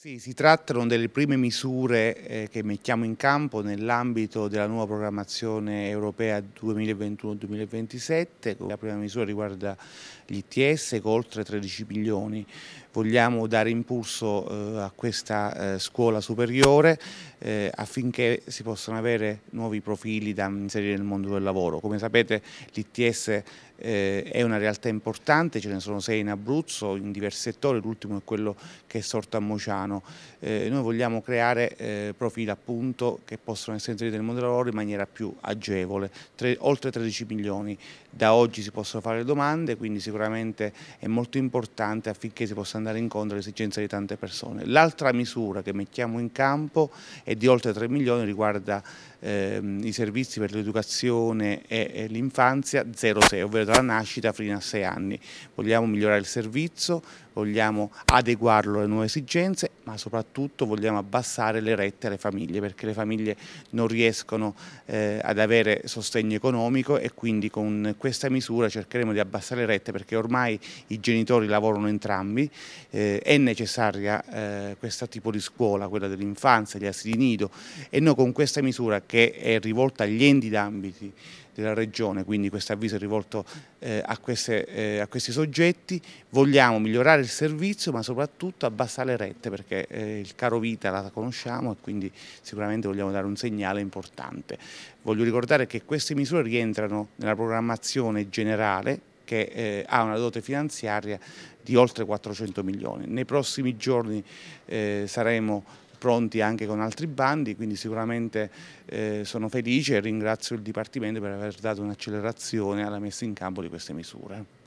Sì, si trattano delle prime misure eh, che mettiamo in campo nell'ambito della nuova programmazione europea 2021-2027. La prima misura riguarda gli ITS con oltre 13 milioni. Vogliamo dare impulso eh, a questa eh, scuola superiore affinché si possano avere nuovi profili da inserire nel mondo del lavoro. Come sapete l'ITS è una realtà importante, ce ne sono sei in Abruzzo, in diversi settori, l'ultimo è quello che è sorto a Mociano umano. Eh, noi vogliamo creare eh, profili appunto che possono essere inseriti nel mondo del lavoro in maniera più agevole. Tre, oltre 13 milioni da oggi si possono fare domande, quindi sicuramente è molto importante affinché si possa andare incontro alle esigenze di tante persone. L'altra misura che mettiamo in campo è di oltre 3 milioni, riguarda ehm, i servizi per l'educazione e, e l'infanzia 06, ovvero dalla nascita fino a 6 anni. Vogliamo migliorare il servizio, vogliamo adeguarlo alle nuove esigenze ma soprattutto vogliamo abbassare le rette alle famiglie perché le famiglie non riescono eh, ad avere sostegno economico e quindi con questa misura cercheremo di abbassare le rette perché ormai i genitori lavorano entrambi, eh, è necessaria eh, questo tipo di scuola, quella dell'infanzia, gli asili nido e noi con questa misura che è rivolta agli enti d'ambiti della Regione, quindi questo avviso è rivolto eh, a, queste, eh, a, questi soggetti. Vogliamo migliorare il servizio ma soprattutto abbassare le rette perché eh, il caro vita la conosciamo e quindi sicuramente vogliamo dare un segnale importante. Voglio ricordare che queste misure rientrano nella programmazione generale che eh, ha una dote finanziaria di oltre 400 milioni. Nei prossimi giorni eh, saremo pronti anche con altri bandi, quindi sicuramente eh, sono felice e ringrazio il Dipartimento per aver dato un'accelerazione alla messa in campo di queste misure.